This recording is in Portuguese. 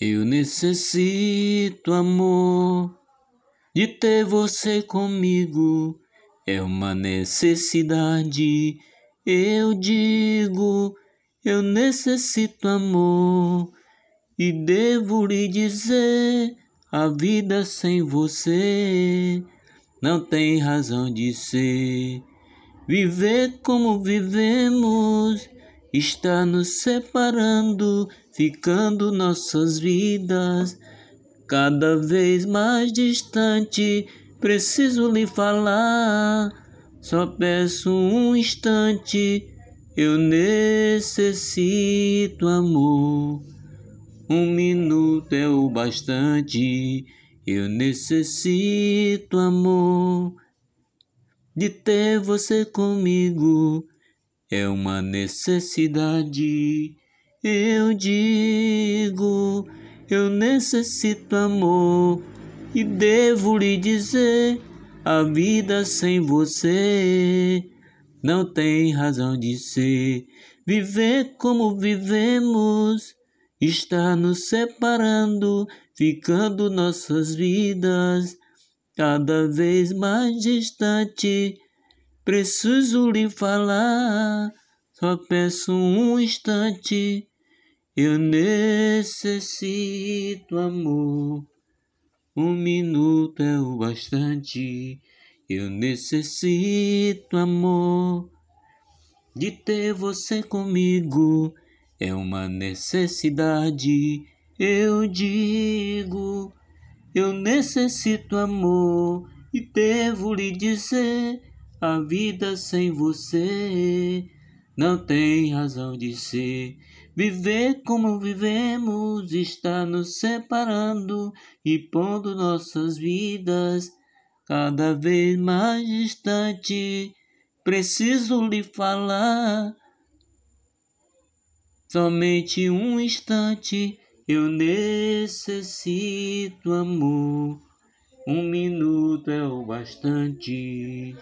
Eu necessito, amor, de ter você comigo. É uma necessidade. Eu digo, eu necessito, amor, e devo lhe dizer: a vida sem você não tem razão de ser. Viver como vivemos está nos separando, ficando nossas vidas cada vez mais distante. Preciso lhe falar, só peço um instante. Eu necessito amor. Um minuto é o bastante. Eu necessito amor de ter você comigo é uma necessidade. Eu digo, eu necessito amor e devo lhe dizer: a vida sem você não tem razão de ser. Viver como vivemos está nos separando, ficando nossas vidas cada vez mais distante Preciso lhe falar, só peço um instante. Eu necessito amor. Um minuto é o bastante. Eu necessito amor. De ter você comigo é uma necessidade. Eu digo, eu necessito amor e devo lhe dizer a vida sem você não tem razão de ser. Viver como vivemos está nos separando e pondo nossas vidas cada vez mais distante. Preciso lhe falar. Somente um instante eu necessito amor. Um minuto é o bastante.